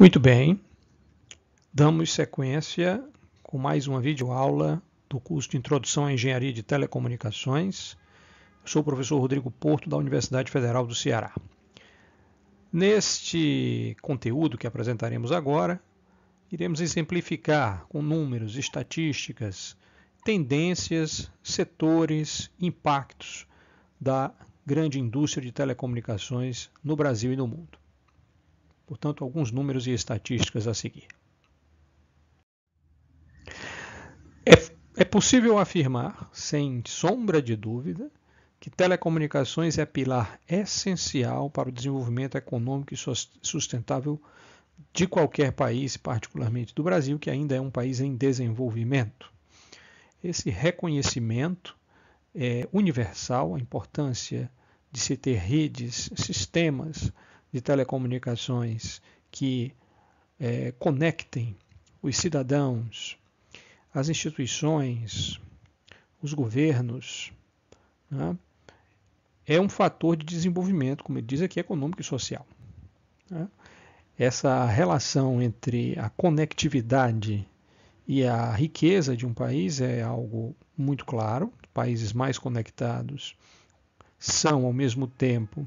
Muito bem, damos sequência com mais uma videoaula do curso de Introdução à Engenharia de Telecomunicações. Eu sou o professor Rodrigo Porto, da Universidade Federal do Ceará. Neste conteúdo que apresentaremos agora, iremos exemplificar com números, estatísticas, tendências, setores, impactos da grande indústria de telecomunicações no Brasil e no mundo. Portanto, alguns números e estatísticas a seguir. É, é possível afirmar, sem sombra de dúvida, que telecomunicações é pilar essencial para o desenvolvimento econômico e sustentável de qualquer país, particularmente do Brasil, que ainda é um país em desenvolvimento. Esse reconhecimento é universal, a importância de se ter redes, sistemas de telecomunicações que é, conectem os cidadãos, as instituições, os governos, né? é um fator de desenvolvimento, como ele diz aqui, econômico e social. Né? Essa relação entre a conectividade e a riqueza de um país é algo muito claro. Países mais conectados são, ao mesmo tempo,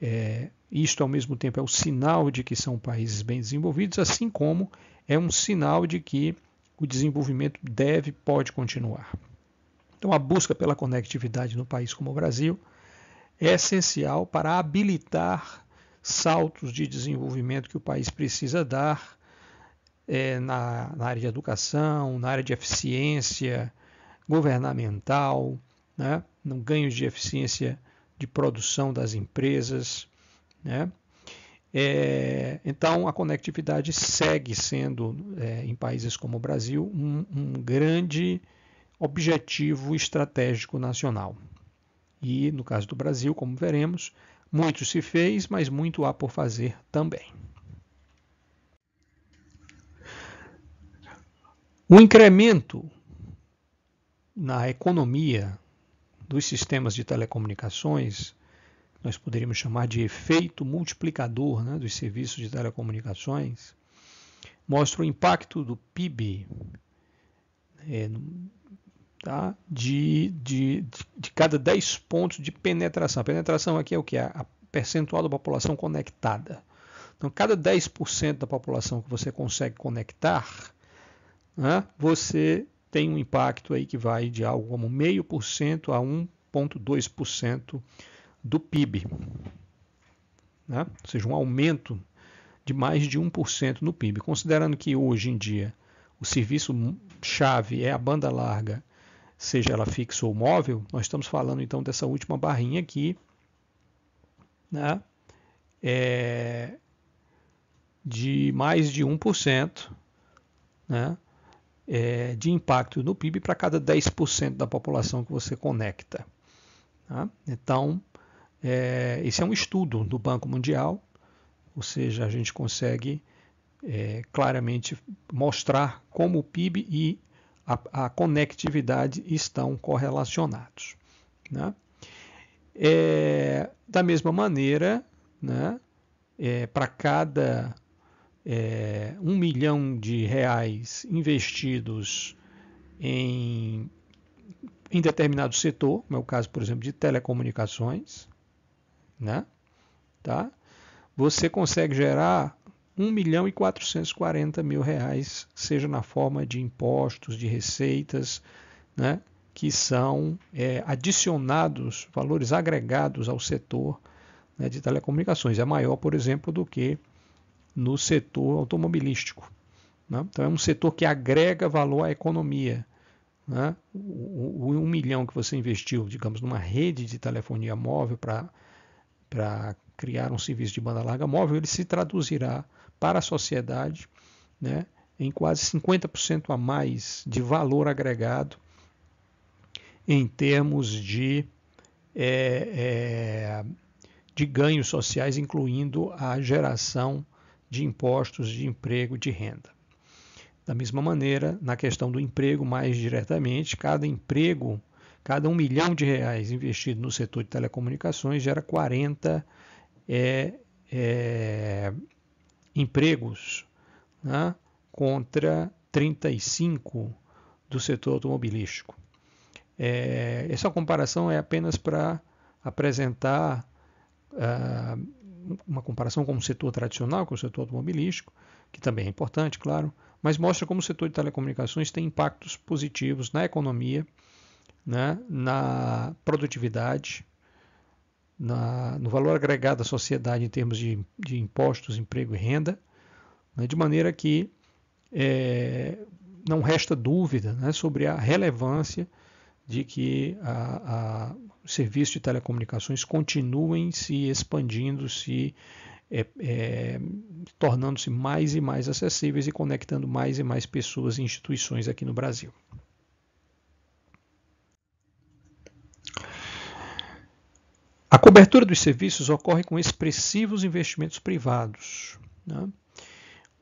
é, isto, ao mesmo tempo, é o sinal de que são países bem desenvolvidos, assim como é um sinal de que o desenvolvimento deve, pode continuar. Então, a busca pela conectividade no país como o Brasil é essencial para habilitar saltos de desenvolvimento que o país precisa dar é, na, na, área de educação, na área de eficiência governamental, né, no ganho de eficiência de produção das empresas. Né? É, então, a conectividade segue sendo, é, em países como o Brasil, um, um grande objetivo estratégico nacional. E, no caso do Brasil, como veremos, muito se fez, mas muito há por fazer também. O incremento na economia dos sistemas de telecomunicações, nós poderíamos chamar de efeito multiplicador né, dos serviços de telecomunicações, mostra o impacto do PIB é, né, tá, de, de, de cada 10 pontos de penetração. A penetração aqui é o que? É a percentual da população conectada. Então, cada 10% da população que você consegue conectar, né, você tem um impacto aí que vai de algo como 0,5% a 1,2% do PIB. Né? Ou seja, um aumento de mais de 1% no PIB. Considerando que hoje em dia o serviço-chave é a banda larga, seja ela fixa ou móvel, nós estamos falando então dessa última barrinha aqui, né? É de mais de 1%, né? é, de impacto no PIB para cada 10% da população que você conecta. Tá? Então, é, esse é um estudo do Banco Mundial, ou seja, a gente consegue é, claramente mostrar como o PIB e a, a conectividade estão correlacionados. Né? É, da mesma maneira, né, é, para cada é, um milhão de reais investidos em, em determinado setor, no é caso, por exemplo, de telecomunicações, né? Tá? Você consegue gerar um milhão e 440 mil reais, seja na forma de impostos, de receitas, né? que são é, adicionados, valores agregados ao setor né, de telecomunicações. É maior, por exemplo, do que no setor automobilístico. Né? Então, é um setor que agrega valor à economia. Né? O, o, um milhão que você investiu, digamos, numa rede de telefonia móvel para criar um serviço de banda larga móvel, ele se traduzirá para a sociedade né, em quase 50% a mais de valor agregado em termos de, é, é, de ganhos sociais, incluindo a geração de impostos, de emprego, de renda. Da mesma maneira, na questão do emprego, mais diretamente, cada emprego, cada um milhão de reais investido no setor de telecomunicações gera 40 é, é, empregos né, contra 35 do setor automobilístico. É, essa comparação é apenas para apresentar uh, uma comparação com o setor tradicional, com é o setor automobilístico, que também é importante, claro, mas mostra como o setor de telecomunicações tem impactos positivos na economia, né, na produtividade, na, no valor agregado à sociedade em termos de, de impostos, emprego e renda, né, de maneira que é, não resta dúvida né, sobre a relevância de que a, a, serviços de telecomunicações continuem se expandindo, se é, é, tornando-se mais e mais acessíveis e conectando mais e mais pessoas e instituições aqui no Brasil. A cobertura dos serviços ocorre com expressivos investimentos privados. Né?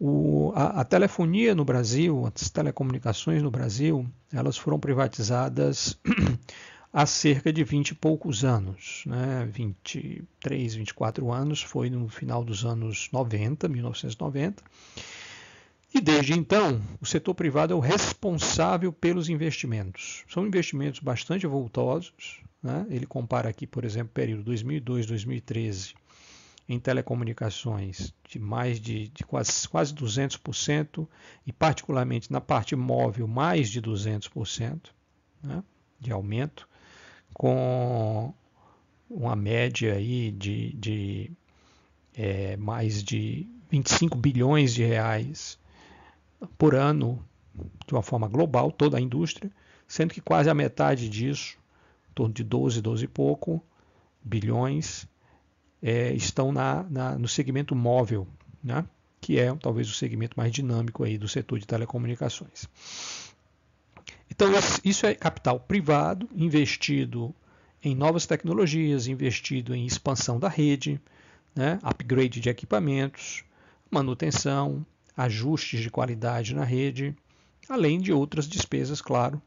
O, a, a, telefonia no Brasil, as telecomunicações no Brasil, elas foram privatizadas há cerca de 20 e poucos anos, né? 23, 24 anos, foi no final dos anos 90, 1990. E desde então, o setor privado é o responsável pelos investimentos. São investimentos bastante voltosos. Né? Ele compara aqui, por exemplo, o período 2002, 2013 em telecomunicações de mais de, de, quase, quase 200% e particularmente na parte móvel mais de 200% né, de aumento com uma média aí de, de é, mais de 25 bilhões de reais por ano, de uma forma global, toda a indústria, sendo que quase a metade disso, em torno de 12, 12 e pouco bilhões, é, estão na, na, no segmento móvel, né? que é talvez o segmento mais dinâmico aí do setor de telecomunicações. Então, isso é capital privado investido em novas tecnologias, investido em expansão da rede, né? upgrade de equipamentos, manutenção, ajustes de qualidade na rede, além de outras despesas, claro,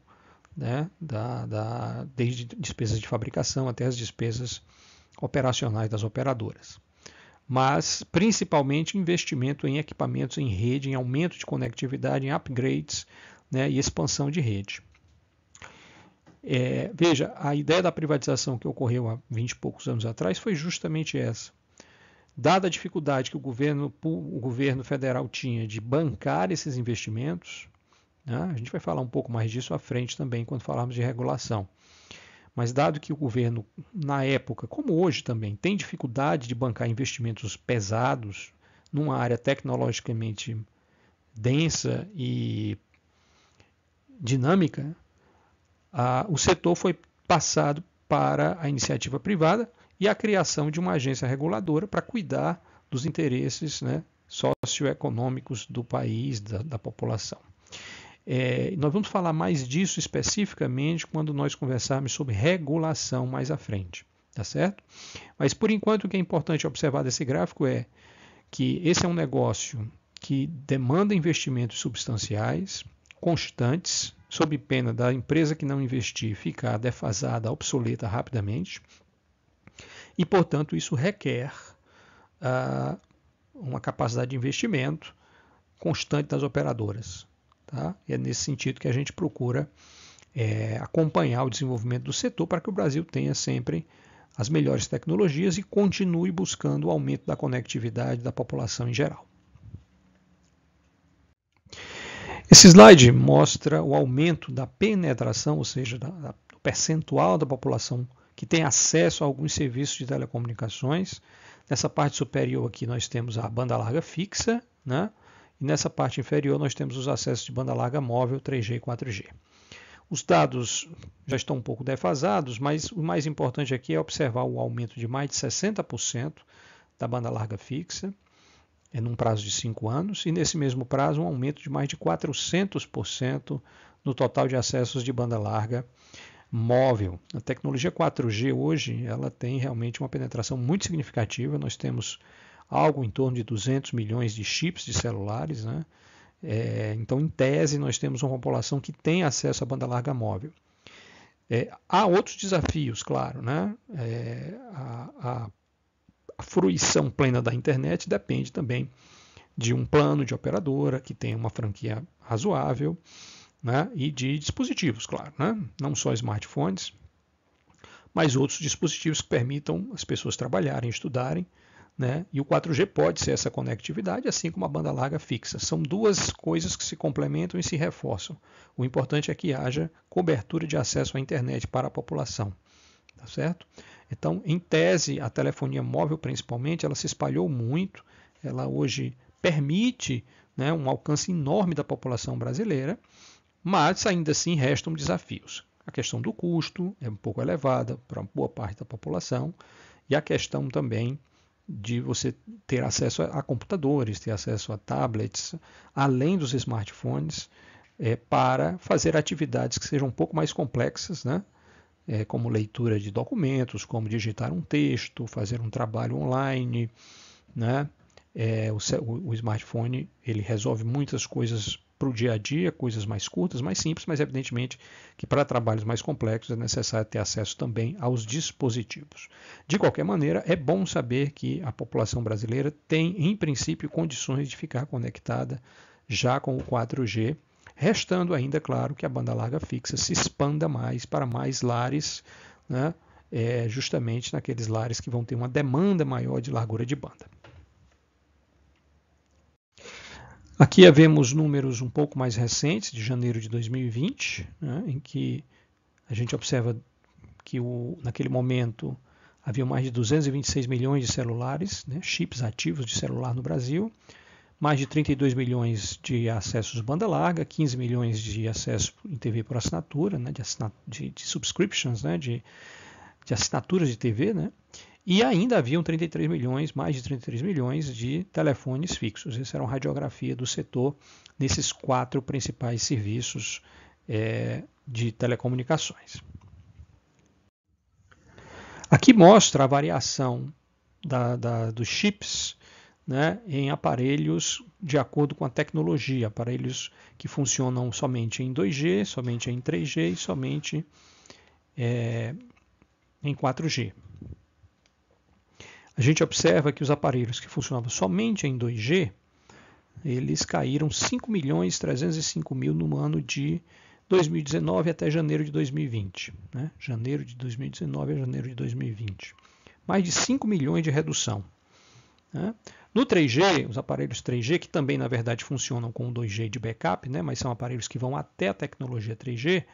né? da, da, desde despesas de fabricação até as despesas operacionais das operadoras. Mas principalmente investimento em equipamentos em rede, em aumento de conectividade, em upgrades, né, e expansão de rede. É, veja, a ideia da privatização que ocorreu há 20 e poucos anos atrás foi justamente essa. Dada a dificuldade que o governo, o governo federal tinha de bancar esses investimentos, né, a gente vai falar um pouco mais disso à frente também, quando falarmos de regulação. Mas, dado que o governo, na época, como hoje também, tem dificuldade de bancar investimentos pesados numa área tecnologicamente densa e dinâmica, a, o setor foi passado para a iniciativa privada e a criação de uma agência reguladora para cuidar dos interesses né, socioeconômicos do país, da, da população. É, nós vamos falar mais disso especificamente quando nós conversarmos sobre regulação mais à frente, tá certo? Mas por enquanto o que é importante observar desse gráfico é que esse é um negócio que demanda investimentos substanciais, constantes, sob pena da empresa que não investir ficar defasada, obsoleta rapidamente. E, portanto, isso requer ah, uma capacidade de investimento constante das operadoras. Tá? E é nesse sentido que a gente procura é, acompanhar o desenvolvimento do setor para que o Brasil tenha sempre as melhores tecnologias e continue buscando o aumento da conectividade da população em geral. Esse slide mostra o aumento da penetração, ou seja, do percentual da população que tem acesso a alguns serviços de telecomunicações. Nessa parte superior aqui nós temos a banda larga fixa, né? E nessa parte inferior nós temos os acessos de banda larga móvel 3G e 4G. Os dados já estão um pouco defasados, mas o mais importante aqui é observar o aumento de mais de 60% da banda larga fixa é num prazo de cinco anos, e nesse mesmo prazo um aumento de mais de 400% no total de acessos de banda larga móvel. A tecnologia 4G hoje ela tem realmente uma penetração muito significativa. Nós temos algo em torno de 200 milhões de chips de celulares, né? É, então, em tese, nós temos uma população que tem acesso à banda larga móvel. É, há outros desafios, claro, né? É, a, a a fruição plena da internet depende também de um plano de operadora que tenha uma franquia razoável né, e de dispositivos, claro, né, não só smartphones, mas outros dispositivos que permitam as pessoas trabalharem, estudarem. Né, e o 4G pode ser essa conectividade, assim como a banda larga fixa. São duas coisas que se complementam e se reforçam. O importante é que haja cobertura de acesso à internet para a população. Tá certo? Então, em tese, a telefonia móvel, principalmente, ela se espalhou muito. Ela hoje permite né, um alcance enorme da população brasileira, mas ainda assim restam desafios. A questão do custo é um pouco elevada para boa parte da população e a questão também de você ter acesso a computadores, ter acesso a tablets, além dos smartphones, é, para fazer atividades que sejam um pouco mais complexas, né? é, como leitura de documentos, como digitar um texto, fazer um trabalho online, né? É, o, o, smartphone ele resolve muitas coisas para o dia a dia, coisas mais curtas, mais simples, mas evidentemente que para trabalhos mais complexos é necessário ter acesso também aos dispositivos. De qualquer maneira, é bom saber que a população brasileira tem, em princípio, condições de ficar conectada já com o 4G restando ainda, claro, que a banda larga fixa se expanda mais para mais lares, né? é, justamente naqueles lares que vão ter uma demanda maior de largura de banda. Aqui vemos números um pouco mais recentes, de janeiro de 2020, né? em que a gente observa que o, naquele momento havia mais de 226 milhões de celulares, né? chips ativos de celular no Brasil, mais de 32 milhões de acessos banda larga, 15 milhões de acessos em TV por assinatura, né, de, de, de subscriptions, né, de, de assinaturas de TV, né, e ainda haviam 33 milhões, mais de 33 milhões de telefones fixos. Essa era uma radiografia do setor nesses quatro principais serviços é, de telecomunicações. Aqui mostra a variação da, da, dos chips né, em aparelhos de acordo com a tecnologia, aparelhos que funcionam somente em 2G, somente em 3G e somente é, em 4G. A gente observa que os aparelhos que funcionavam somente em 2G, eles caíram 5 milhões 305 mil no ano de 2019 até janeiro de 2020. Né? Janeiro de 2019 a janeiro de 2020. Mais de 5 milhões de redução. Né? No 3G, os aparelhos 3G, que também na verdade funcionam com o 2G de backup, né, mas são aparelhos que vão até a tecnologia 3G,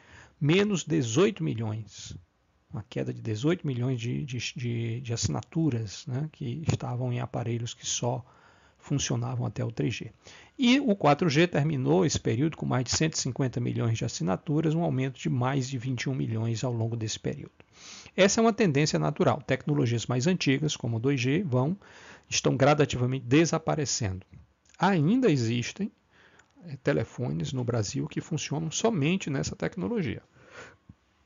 menos 18 milhões. Uma queda de 18 milhões de, de, de, de assinaturas né, que estavam em aparelhos que só funcionavam até o 3G. E o 4G terminou esse período com mais de 150 milhões de assinaturas, um aumento de mais de 21 milhões ao longo desse período. Essa é uma tendência natural. Tecnologias mais antigas, como o 2G, vão estão gradativamente desaparecendo. Ainda existem é, telefones no Brasil que funcionam somente nessa tecnologia.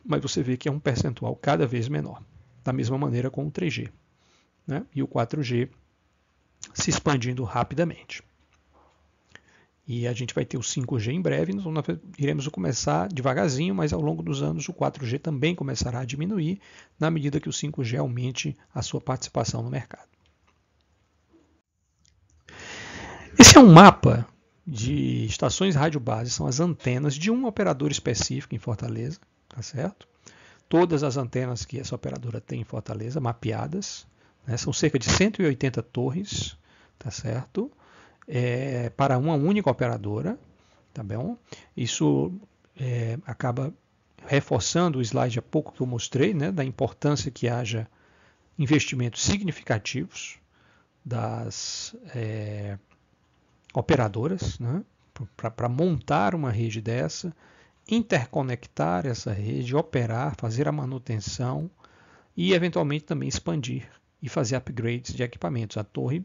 Mas você vê que é um percentual cada vez menor. Da mesma maneira com o 3G né? e o 4G se expandindo rapidamente. E a gente vai ter o 5G em breve, nós iremos começar devagarzinho, mas ao longo dos anos o 4G também começará a diminuir na medida que o 5G aumente a sua participação no mercado. Esse é um mapa de hum. estações rádio base, são as antenas de um operador específico em Fortaleza, tá certo? Todas as antenas que essa operadora tem em Fortaleza, mapeadas, né? são cerca de 180 torres, tá certo? É, para uma única operadora, tá bom? Isso é, acaba reforçando o slide há pouco que eu mostrei, né, da importância que haja investimentos significativos das é, operadoras né, para montar uma rede dessa, interconectar essa rede, operar, fazer a manutenção e eventualmente também expandir e fazer upgrades de equipamentos. A torre,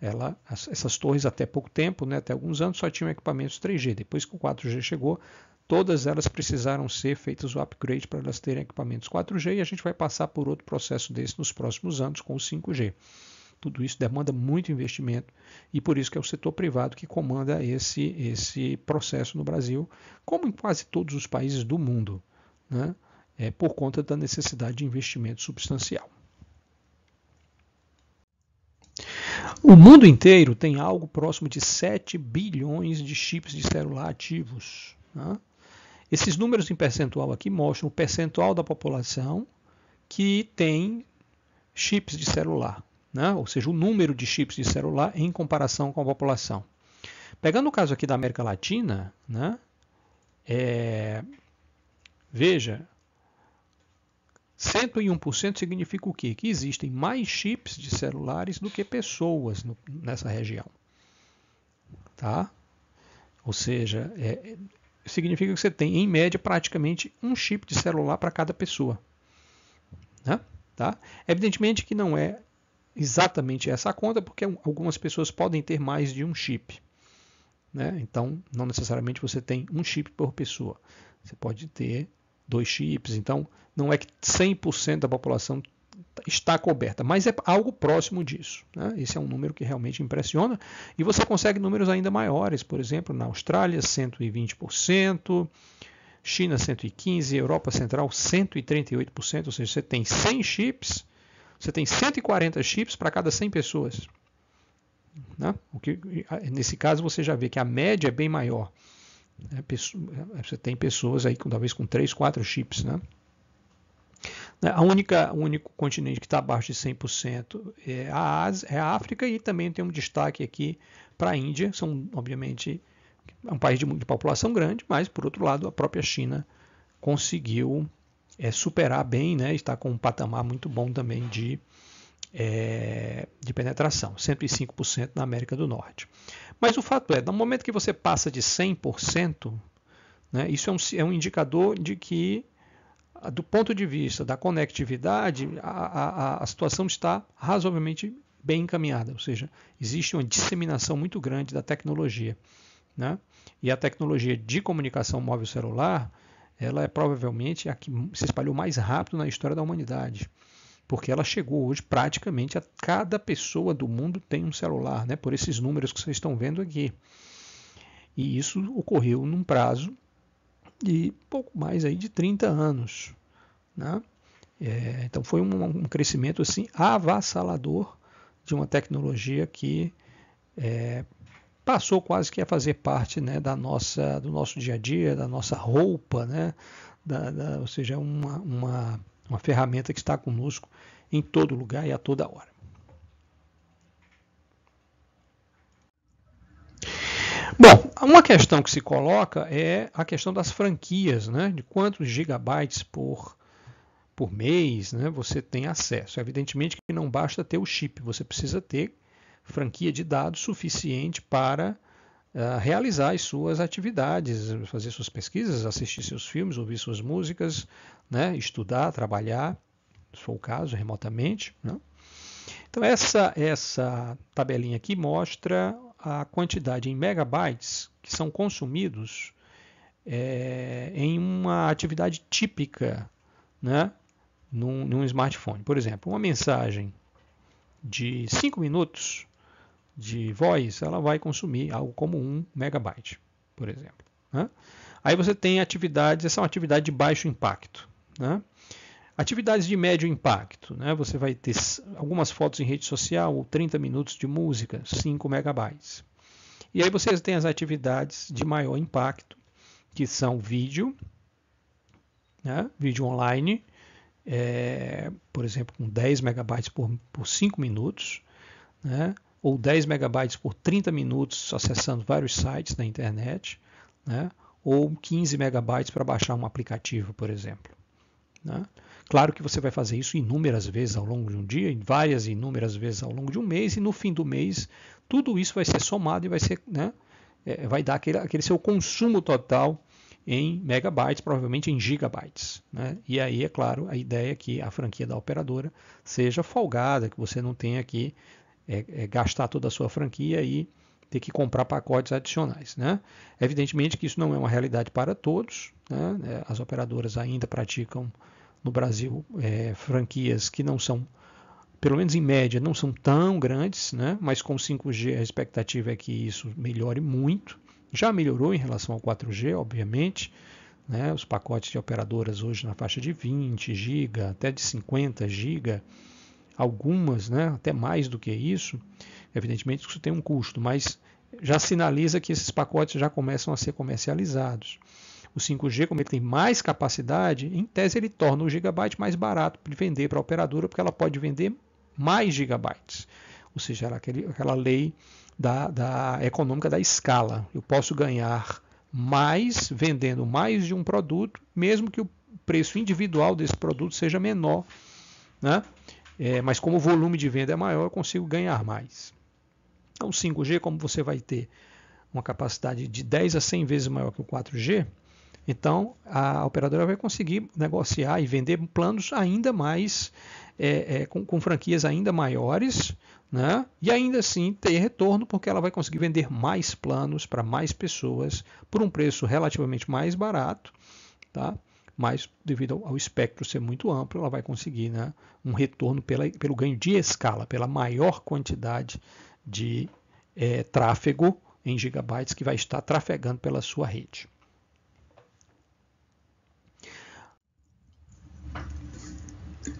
ela, essas torres até pouco tempo, né, até alguns anos, só tinham equipamentos 3G. Depois que o 4G chegou, todas elas precisaram ser feitas o upgrade para elas terem equipamentos 4G e a gente vai passar por outro processo desse nos próximos anos com o 5G. Tudo isso demanda muito investimento e por isso que é o setor privado que comanda esse, esse processo no Brasil, como em quase todos os países do mundo, né? é, por conta da necessidade de investimento substancial. O mundo inteiro tem algo próximo de 7 bilhões de chips de celular ativos. Né? Esses números em percentual aqui mostram o percentual da população que tem chips de celular né? ou seja, o número de chips de celular em comparação com a população. Pegando o caso aqui da América Latina, né? é... veja, 101% significa o quê? Que existem mais chips de celulares do que pessoas no, nessa região. Tá? Ou seja, é, significa que você tem, em média, praticamente um chip de celular para cada pessoa. Né? Tá? Evidentemente que não é exatamente essa conta, porque algumas pessoas podem ter mais de um chip. Né? Então, não necessariamente você tem um chip por pessoa. Você pode ter dois chips. Então, não é que 100% da população está coberta, mas é algo próximo disso. Né? Esse é um número que realmente impressiona. E você consegue números ainda maiores, por exemplo, na Austrália, 120%. China 115, Europa Central 138%, ou seja, você tem 100 chips, você tem 140 chips para cada 100 pessoas. Né? O que, nesse caso, você já vê que a média é bem maior. É é, você tem pessoas aí, talvez com 3, 4 chips. Né? né? A única, o único continente que está abaixo de 100% é a, Ásia, é a África e também tem um destaque aqui para a Índia. São, obviamente, é um país de, de população grande, mas, por outro lado, a própria China conseguiu é, superar bem, né? está com um patamar muito bom também de, é, de penetração, 105% na América do Norte. Mas o fato é, no momento que você passa de 100%, né, isso é um, é um indicador de que, ah, do ponto de vista da conectividade, a, a, a situação está razoavelmente bem encaminhada, ou seja, existe uma disseminação muito grande da tecnologia. Né? E a tecnologia de comunicação móvel celular ela é provavelmente a que se espalhou mais rápido na história da humanidade. Porque ela chegou hoje praticamente a cada pessoa do mundo tem um celular, né? por esses números que vocês estão vendo aqui. E isso ocorreu num prazo de pouco mais aí de 30 anos. Né? É, então foi um, um, crescimento assim avassalador de uma tecnologia que é, passou quase que a fazer parte né, da nossa, do nosso dia a dia, da nossa roupa, né, da, da, ou seja, uma, uma, uma ferramenta que está conosco em todo lugar e a toda hora. Bom, uma questão que se coloca é a questão das franquias, né? De quantos gigabytes por, por mês né, você tem acesso. Evidentemente que não basta ter o chip, você precisa ter franquia de dados suficiente para uh, realizar as suas atividades, fazer suas pesquisas, assistir seus filmes, ouvir suas músicas, né, estudar, trabalhar, se for o caso, remotamente. Né? Então, essa, essa tabelinha aqui mostra a quantidade em megabytes que são consumidos é, em uma atividade típica né, num, num smartphone. Por exemplo, uma mensagem de 5 minutos de voz, ela vai consumir algo como 1 megabyte, por exemplo. Né? Aí você tem atividades, essa é uma atividade de baixo impacto. Né? Atividades de médio impacto, né? você vai ter algumas fotos em rede social ou 30 minutos de música, 5 megabytes. E aí vocês têm as atividades de maior impacto, que são vídeo, né? vídeo online, é, por exemplo, com 10 megabytes por, por 5 minutos, né? ou 10 megabytes por 30 minutos acessando vários sites na internet, né? ou 15 megabytes para baixar um aplicativo, por exemplo. Né? Claro que você vai fazer isso inúmeras vezes ao longo de um dia, várias e inúmeras vezes ao longo de um mês, e no fim do mês tudo isso vai ser somado e vai ser, né, é, vai dar aquele, aquele seu consumo total em megabytes, provavelmente em gigabytes. Né? E aí, é claro, a ideia é que a franquia da operadora seja folgada, que você não tenha que é, é gastar toda a sua franquia e ter que comprar pacotes adicionais. Né? Evidentemente que isso não é uma realidade para todos, né? É, as operadoras ainda praticam no Brasil é, franquias que não são, pelo menos em média, não são tão grandes, né? mas com 5G a expectativa é que isso melhore muito. Já melhorou em relação ao 4G, obviamente. Né? Os pacotes de operadoras hoje na faixa de 20 GB, até de 50 GB algumas, né, até mais do que isso. Evidentemente isso tem um custo, mas já sinaliza que esses pacotes já começam a ser comercializados. O 5G, como ele tem mais capacidade, em tese ele torna o gigabyte mais barato de vender para a operadora, porque ela pode vender mais gigabytes. Ou seja, aquele, aquela lei da, da econômica da escala. Eu posso ganhar mais vendendo mais de um produto, mesmo que o preço individual desse produto seja menor né, é, mas como o volume de venda é maior, eu consigo ganhar mais. Então, 5G, como você vai ter uma capacidade de 10 a 100 vezes maior que o 4G, então a operadora vai conseguir negociar e vender planos ainda mais, é, é, com, com, franquias ainda maiores, né? e ainda assim ter retorno, porque ela vai conseguir vender mais planos para mais pessoas por um preço relativamente mais barato. Tá? mas devido ao espectro ser muito amplo, ela vai conseguir né, um retorno pela, pelo ganho de escala, pela maior quantidade de é, tráfego em gigabytes que vai estar trafegando pela sua rede.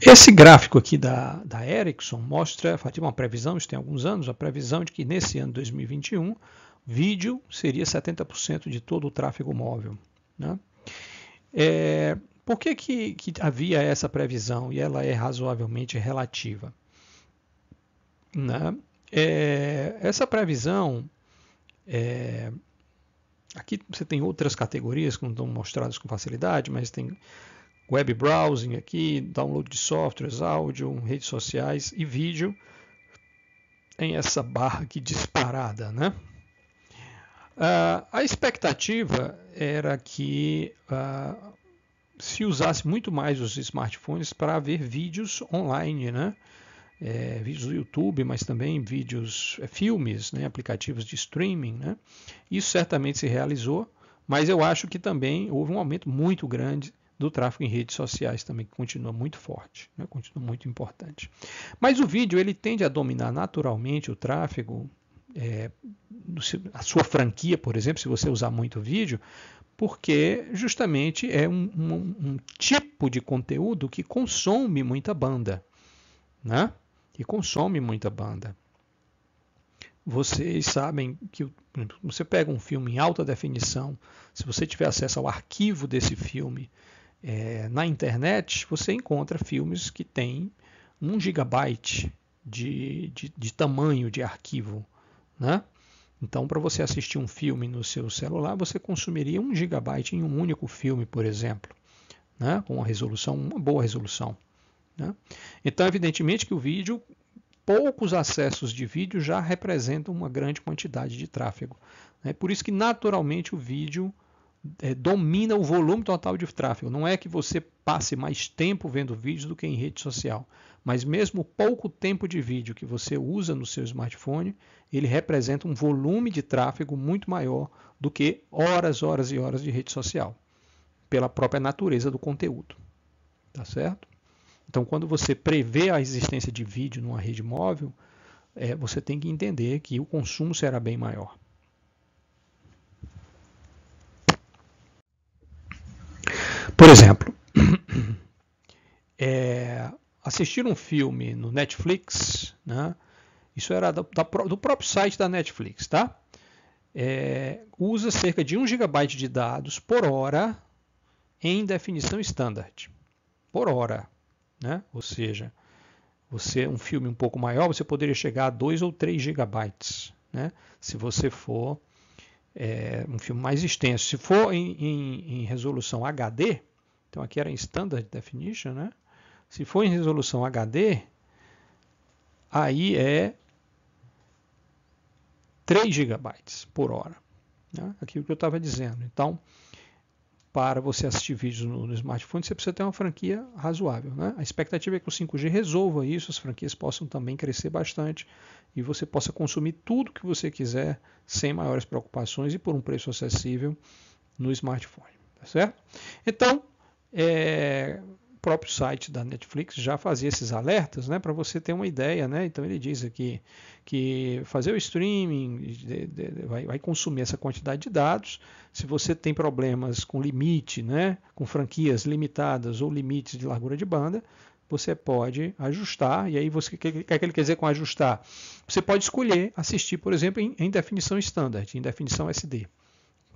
Esse gráfico aqui da, da Ericsson mostra, faz uma previsão, isso tem alguns anos, a previsão de que nesse ano 2021, vídeo seria 70% de todo o tráfego móvel. Né? É, por que, que, que havia essa previsão e ela é razoavelmente relativa? Né? É, essa previsão. É, aqui você tem outras categorias que não estão mostradas com facilidade, mas tem web browsing aqui, download de softwares, áudio, redes sociais e vídeo em essa barra aqui disparada, né? Uh, a expectativa era que uh, se usasse muito mais os smartphones para ver vídeos online, né? É, vídeos do YouTube, mas também vídeos, é, filmes, né? aplicativos de streaming. Né? Isso certamente se realizou, mas eu acho que também houve um aumento muito grande do tráfego em redes sociais também, que continua muito forte, né? continua muito importante. Mas o vídeo ele tende a dominar naturalmente o tráfego é, a sua franquia, por exemplo, se você usar muito vídeo, porque justamente é um, um, um tipo de conteúdo que consome muita banda, né? E consome muita banda. Vocês sabem que você pega um filme em alta definição, se você tiver acesso ao arquivo desse filme é, na internet, você encontra filmes que têm um gigabyte de, de, de tamanho de arquivo né? Então, para você assistir um filme no seu celular, você consumiria um GB em um único filme, por exemplo, né? com uma resolução, uma boa resolução. Né? Então, evidentemente que o vídeo, poucos acessos de vídeo já representam uma grande quantidade de tráfego. Né? Por isso que naturalmente o vídeo é, domina o volume total de tráfego. Não é que você passe mais tempo vendo vídeos do que em rede social, mas mesmo pouco tempo de vídeo que você usa no seu smartphone, ele representa um volume de tráfego muito maior do que horas, horas e horas de rede social, pela própria natureza do conteúdo. Tá certo? Então, quando você prevê a existência de vídeo numa rede móvel, é, você tem que entender que o consumo será bem maior. Por exemplo, é, assistir um filme no Netflix, né? isso era do, do próprio site da Netflix, tá? É, usa cerca de 1 GB de dados por hora em definição standard. Por hora. Né? Ou seja, você um filme um pouco maior, você poderia chegar a 2 ou 3 GB. Né? Se você for é, um filme mais extenso. Se for em, em, em, resolução HD, então aqui era em Standard Definition, né? Se for em resolução HD, aí é 3 GB por hora. Né? Aquilo que eu estava dizendo. Então, para você assistir vídeos no, no, smartphone, você precisa ter uma franquia razoável. Né? A expectativa é que o 5G resolva isso, as franquias possam também crescer bastante e você possa consumir tudo que você quiser sem maiores preocupações e por um preço acessível no smartphone. Tá certo? Então, é, próprio site da Netflix já fazia esses alertas, né, para você ter uma ideia, né? Então ele diz aqui que fazer o streaming de, de, vai, vai, consumir essa quantidade de dados. Se você tem problemas com limite, né, com franquias limitadas ou limites de largura de banda, você pode ajustar. E aí você o que, é que ele quer dizer com ajustar? Você pode escolher assistir, por exemplo, em, em definição standard, em definição SD.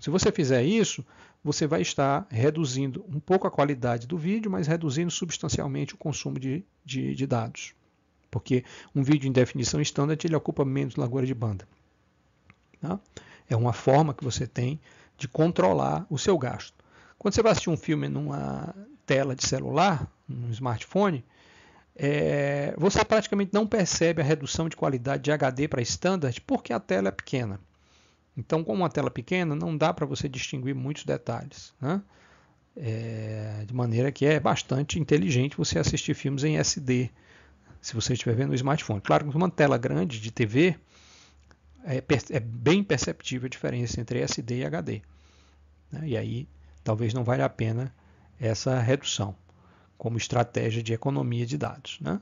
Se você fizer isso, você vai estar reduzindo um pouco a qualidade do vídeo, mas reduzindo substancialmente o consumo de, de, de dados. Porque um vídeo em definição standard ele ocupa menos largura de banda. Tá? É uma forma que você tem de controlar o seu gasto. Quando você vai assistir um filme numa tela de celular, num smartphone, é, você praticamente não percebe a redução de qualidade de HD para standard porque a tela é pequena. Então, com uma tela pequena, não dá para você distinguir muitos detalhes. Né? É, de maneira que é bastante inteligente você assistir filmes em SD, se você estiver vendo o smartphone. Claro que uma tela grande de TV é, é, bem perceptível a diferença entre SD e HD. Né? E aí talvez não valha a pena essa redução como estratégia de economia de dados. Né?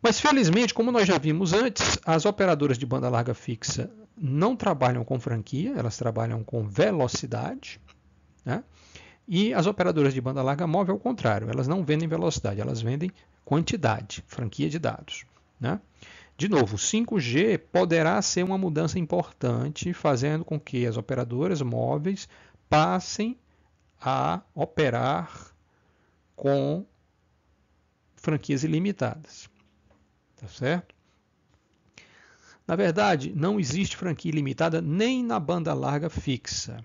Mas felizmente, como nós já vimos antes, as operadoras de banda larga fixa não trabalham com franquia, elas trabalham com velocidade. Né? E as operadoras de banda larga móvel, ao contrário, elas não vendem velocidade, elas vendem quantidade, franquia de dados. Né? De novo, 5G poderá ser uma mudança importante, fazendo com que as operadoras móveis passem a operar com franquias ilimitadas. Tá certo? Na verdade, não existe franquia limitada nem na banda larga fixa.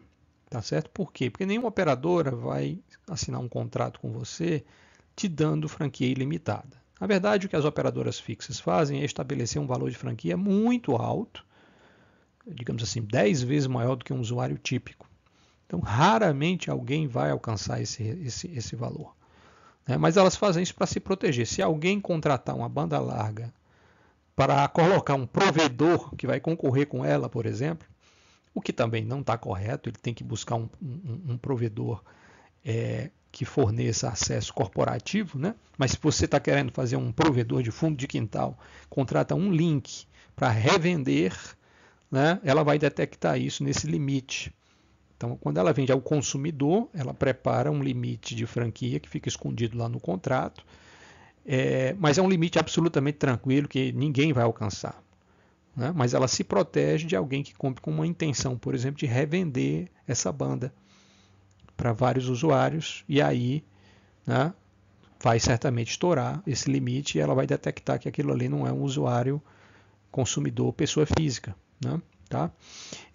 Tá certo? Por quê? Porque nenhuma operadora vai assinar um contrato com você te dando franquia ilimitada. Na verdade, o que as operadoras fixas fazem é estabelecer um valor de franquia muito alto, digamos assim, 10 vezes maior do que um usuário típico. Então, raramente alguém vai alcançar esse, esse, esse valor. Né? Mas elas fazem isso para se proteger. Se alguém contratar uma banda larga para colocar um provedor que vai concorrer com ela, por exemplo, o que também não está correto, ele tem que buscar um, um, um provedor é, que forneça acesso corporativo, né? mas se você está querendo fazer um provedor de fundo de quintal, contrata um link para revender, né? ela vai detectar isso nesse limite. Então, quando ela vende ao consumidor, ela prepara um limite de franquia que fica escondido lá no contrato é, mas é um limite absolutamente tranquilo que ninguém vai alcançar. Né? Mas ela se protege de alguém que compre com uma intenção, por exemplo, de revender essa banda para vários usuários e aí né, vai certamente estourar esse limite e ela vai detectar que aquilo ali não é um usuário consumidor, pessoa física. Né? Tá?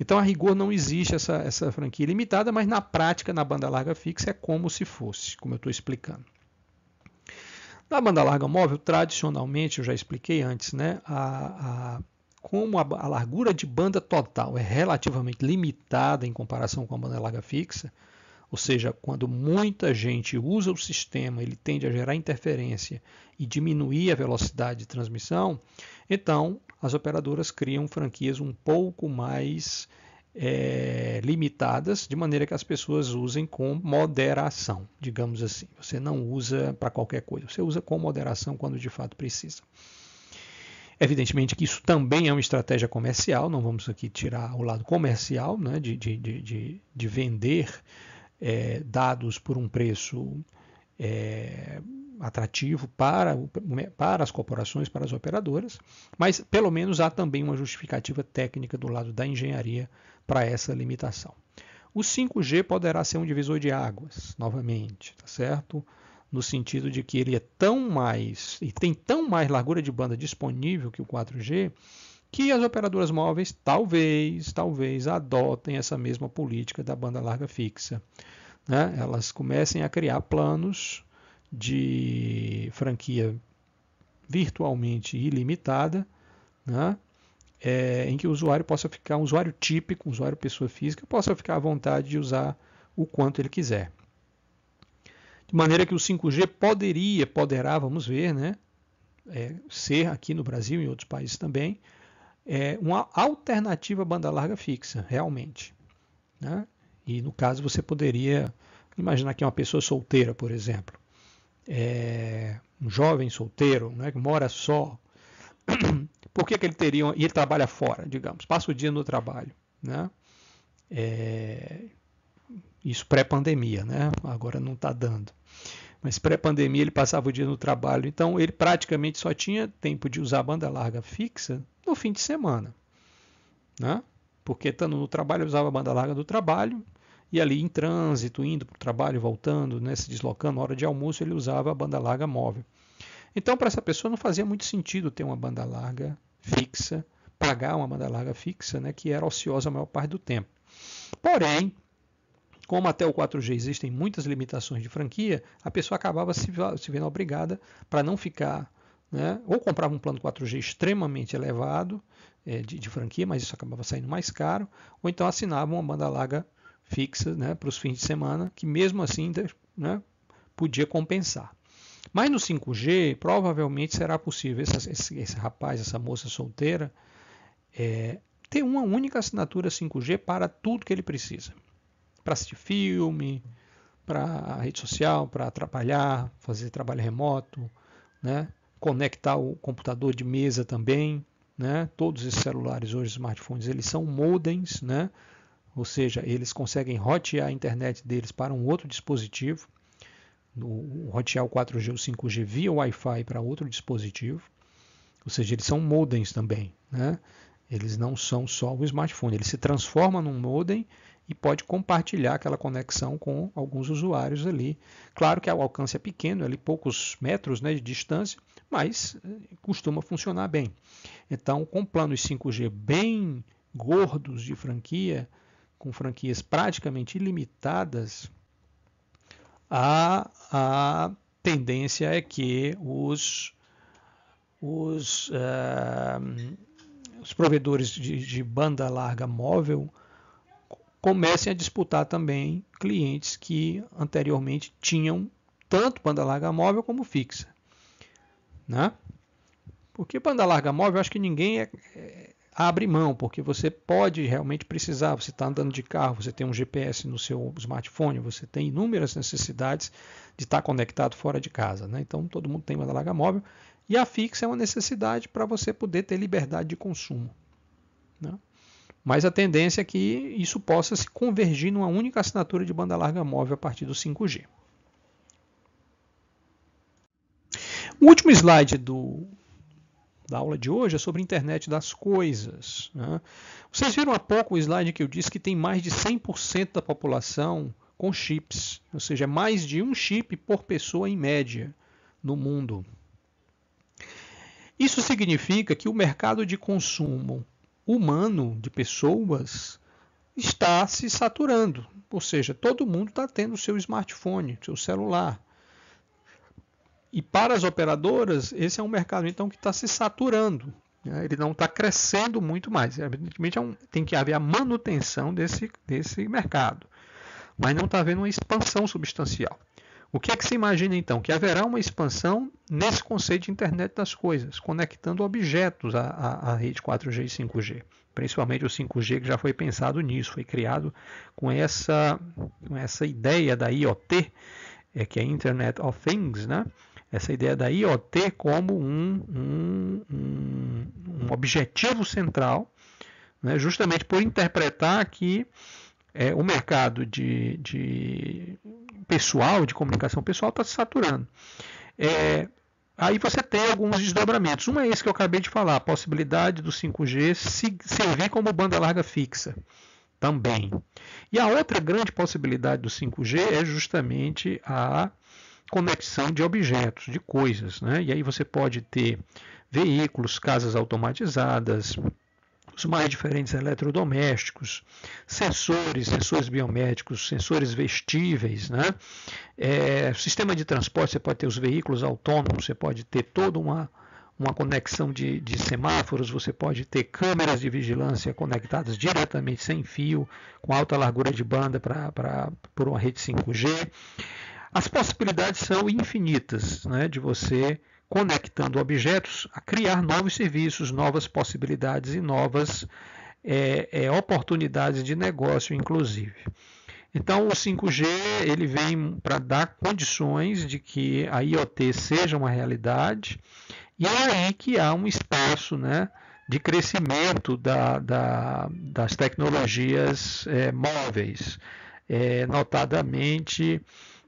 Então, a rigor, não existe essa, essa franquia limitada, mas na prática, na banda larga fixa, é como se fosse, como eu estou explicando. Na banda larga móvel, tradicionalmente, eu já expliquei antes, né? A, a, como a, a largura de banda total é relativamente limitada em comparação com a banda larga fixa, ou seja, quando muita gente usa o sistema, ele tende a gerar interferência e diminuir a velocidade de transmissão, então as operadoras criam franquias um pouco mais é, limitadas, de maneira que as pessoas usem com moderação, digamos assim. Você não usa para qualquer coisa, você usa com moderação quando de fato precisa. Evidentemente que isso também é uma estratégia comercial, não vamos aqui tirar o lado comercial, né, de, de, de, de vender é, dados por um preço é, atrativo para, para as corporações, para as operadoras, mas pelo menos há também uma justificativa técnica do lado da engenharia para essa limitação. O 5G poderá ser um divisor de águas, novamente, tá certo? No sentido de que ele é tão mais e tem tão mais largura de banda disponível que o 4G, que as operadoras móveis talvez, talvez adotem essa mesma política da banda larga fixa. Né? Elas comecem a criar planos de franquia virtualmente ilimitada, né? É, em que o usuário possa ficar, um usuário típico, um usuário pessoa física, possa ficar à vontade de usar o quanto ele quiser. De maneira que o 5G poderia, poderá, vamos ver, né? É, ser aqui no Brasil e em outros países também, é, uma alternativa à banda larga fixa, realmente. Né? E no caso você poderia imaginar que é uma pessoa solteira, por exemplo, é, um jovem solteiro, né, que mora só, por que, que ele teria. e ele trabalha fora, digamos, passa o dia no trabalho. Né? É, isso pré-pandemia, né? agora não está dando. Mas pré-pandemia ele passava o dia no trabalho, então ele praticamente só tinha tempo de usar banda larga fixa no fim de semana. Né? Porque estando no trabalho, usava banda larga do trabalho, e ali em trânsito, indo para o trabalho, voltando, né, se deslocando, hora de almoço, ele usava a banda larga móvel. Então, para essa pessoa não fazia muito sentido ter uma banda larga fixa, pagar uma banda larga fixa, né, que era ociosa a maior parte do tempo. Porém, como até o 4G existem muitas limitações de franquia, a pessoa acabava se, se vendo obrigada para não ficar né? ou comprava um plano 4G extremamente elevado é, de, de, franquia, mas isso acabava saindo mais caro, ou então assinava uma banda larga fixas né, para os fins de semana, que mesmo assim né, podia compensar. Mas no 5G, provavelmente será possível esse, esse, esse rapaz, essa moça solteira, é, ter uma única assinatura 5G para tudo que ele precisa. Para assistir filme, para rede social, para atrapalhar, fazer trabalho remoto, né? conectar o computador de mesa também. Né? Todos esses celulares hoje, smartphones, eles são modems, né? ou seja, eles conseguem rotear a internet deles para um outro dispositivo, no, rotear o 4G ou 5G via Wi-Fi para outro dispositivo, ou seja, eles são modems também, né? Eles não são só o smartphone, ele se transforma num modem e pode compartilhar aquela conexão com alguns usuários ali. Claro que o alcance é pequeno, ali poucos metros né, de distância, mas eh, costuma funcionar bem. Então, com planos 5G bem gordos de franquia, com franquias praticamente ilimitadas, a, a tendência é que os, os, uh, os provedores de, de, banda larga móvel comecem a disputar também clientes que anteriormente tinham tanto banda larga móvel como fixa. Né? Porque banda larga móvel, acho que ninguém é, é abre mão, porque você pode realmente precisar. Você está andando de carro, você tem um GPS no seu smartphone, você tem inúmeras necessidades de estar tá conectado fora de casa. Né? Então, todo mundo tem uma larga móvel. E a fixa é uma necessidade para você poder ter liberdade de consumo. Né? Mas a tendência é que isso possa se convergir numa única assinatura de banda larga móvel a partir do 5G. O último slide do da aula de hoje é sobre a internet das coisas. Né? Vocês viram há pouco o slide que eu disse que tem mais de 100% da população com chips, ou seja, mais de um chip por pessoa em média no mundo. Isso significa que o mercado de consumo humano de pessoas está se saturando, ou seja, todo mundo está tendo seu smartphone, seu celular. E para as operadoras, esse é um mercado então que está se saturando. Né? Ele não está crescendo muito mais. Evidentemente, é um, tem que haver a manutenção desse, desse mercado. Mas não está havendo uma expansão substancial. O que é que se imagina então? Que haverá uma expansão nesse conceito de internet das coisas, conectando objetos à, à, à, rede 4G e 5G. Principalmente o 5G que já foi pensado nisso, foi criado com essa, com essa ideia da IoT, é, que é Internet of Things, né? essa ideia da IoT como um, um, um, objetivo central, né, justamente por interpretar que é, o mercado de, de, pessoal, de comunicação pessoal, está se saturando. É, aí você tem alguns desdobramentos. Um é esse que eu acabei de falar, a possibilidade do 5G se, servir como banda larga fixa também. E a outra grande possibilidade do 5G é justamente a conexão de objetos, de coisas. Né? E aí você pode ter veículos, casas automatizadas, os mais diferentes eletrodomésticos, sensores, sensores biomédicos, sensores vestíveis, né? É, sistema de transporte, você pode ter os veículos autônomos, você pode ter toda uma, uma conexão de, de semáforos, você pode ter câmeras de vigilância conectadas diretamente sem fio, com alta largura de banda para por uma rede 5G. As possibilidades são infinitas né, de você, conectando objetos, a criar novos serviços, novas possibilidades e novas é, é, oportunidades de negócio, inclusive. Então, o 5G ele vem para dar condições de que a IoT seja uma realidade, e é aí que há um espaço né, de crescimento da, da, das tecnologias é, móveis, é, notadamente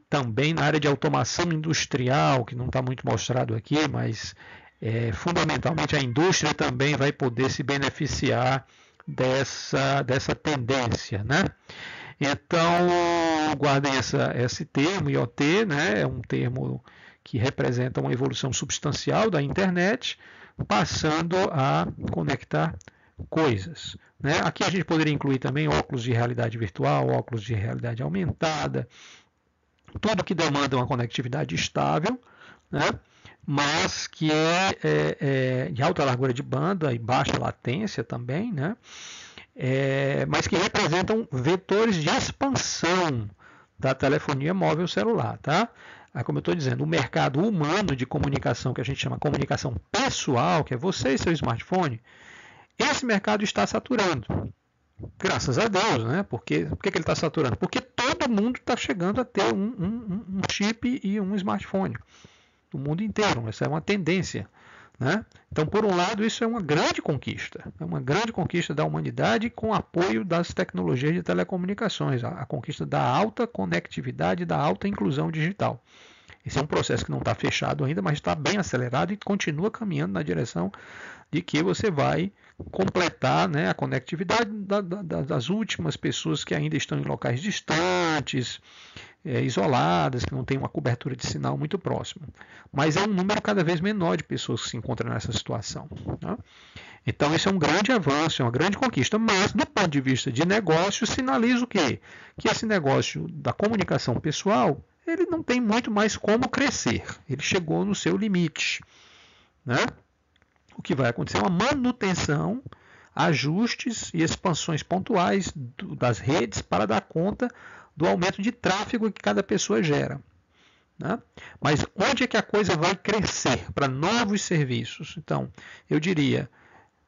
também na área de automação industrial, que não está muito mostrado aqui, mas é, fundamentalmente a indústria também vai poder se beneficiar dessa, dessa tendência. Né? Então, guardem essa, esse termo, IoT, né? é um termo que representa uma evolução substancial da internet, passando a conectar coisas. Né? Aqui a gente poderia incluir também óculos de realidade virtual, óculos de realidade aumentada, tudo que demanda uma conectividade estável, né? mas que é, é, é, de alta largura de banda e baixa latência também, né? É, mas que representam vetores de expansão da telefonia móvel celular, tá? como eu estou dizendo, o mercado humano de comunicação, que a gente chama comunicação pessoal, que é você e seu smartphone, esse mercado está saturando. Graças a Deus, né? Porque, por que, ele está saturando? Porque todo mundo está chegando a ter um, um, um, chip e um smartphone. O mundo inteiro, essa é uma tendência. Né? Então, por um lado, isso é uma grande conquista, é uma grande conquista da humanidade com apoio das tecnologias de telecomunicações, a, a conquista da alta conectividade, da alta inclusão digital. Esse é um processo que não está fechado ainda, mas está bem acelerado e continua caminhando na direção de que você vai completar né, a conectividade da, da, das últimas pessoas que ainda estão em locais distantes, é, isoladas, que não têm uma cobertura de sinal muito próxima. Mas é um número cada vez menor de pessoas que se encontram nessa situação. Né? Então, isso é um grande avanço, é uma grande conquista. Mas, do ponto de vista de negócio, sinaliza o quê? Que esse negócio da comunicação pessoal ele não tem muito mais como crescer. Ele chegou no seu limite. Né? o que vai acontecer é uma manutenção, ajustes e expansões pontuais do, das redes para dar conta do aumento de tráfego que cada pessoa gera. Né? Mas onde é que a coisa vai crescer para novos serviços? Então, eu diria,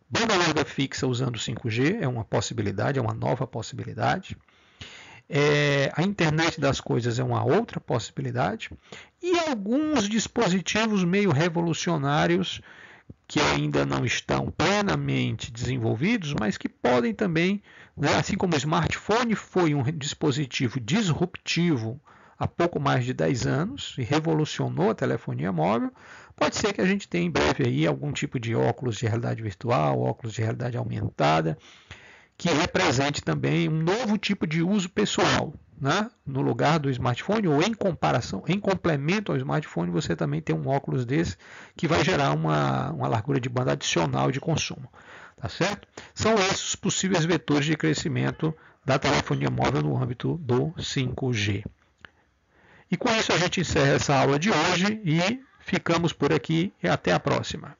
banda larga fixa usando 5G é uma possibilidade, é uma nova possibilidade. É, a internet das coisas é uma outra possibilidade. E alguns dispositivos meio revolucionários que ainda não estão plenamente desenvolvidos, mas que podem também, né, assim como o smartphone foi um dispositivo disruptivo há pouco mais de 10 anos e revolucionou a telefonia móvel, pode ser que a gente tenha em breve aí algum tipo de óculos de realidade virtual, óculos de realidade aumentada, que represente também um novo tipo de uso pessoal, né, no lugar do smartphone ou em comparação, em complemento ao smartphone, você também tem um óculos desse que vai gerar uma, uma largura de banda adicional de consumo, tá certo? São esses os possíveis vetores de crescimento da telefonia móvel no âmbito do 5G. E com isso a gente encerra essa aula de hoje e ficamos por aqui e até a próxima.